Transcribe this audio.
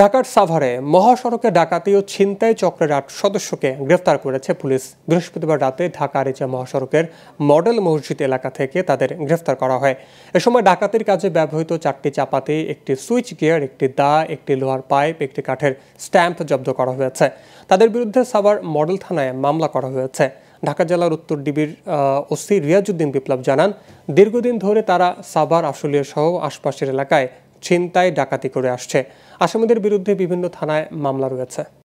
ঢাকার সাভারে মহাসড়কে ডাকাতি ও ছিনতাই চক্রের আট সদস্যকে গ্রেফতার করেছে পুলিশ বৃহস্পতিবার রাতে ঢাকা আরিচা মহাসড়কের মডেল মসজিদ এলাকা থেকে তাদের গ্রেফতার করা হয় এ সময় ডাকাতির কাজে ব্যবহৃত চারটি চাপাতি একটি সুইচ গিয়ার একটি দা একটি লোহার পাইপ একটি কাঠের স্ট্যাম্প জব্দ করা হয়েছে তাদের বিরুদ্ধে সাভার মডেল থানায় মামলা করা হয়েছে ঢাকা জেলার উত্তর ডিবির ওসি রিয়াজুদ্দিন বিপ্লব জানান দীর্ঘদিন ধরে তারা সাভার আশুলিয়া সহ আশপাশের এলাকায় ছিনতাই ডাকাতি করে আসছে আসামিদের বিরুদ্ধে বিভিন্ন থানায় মামলা রয়েছে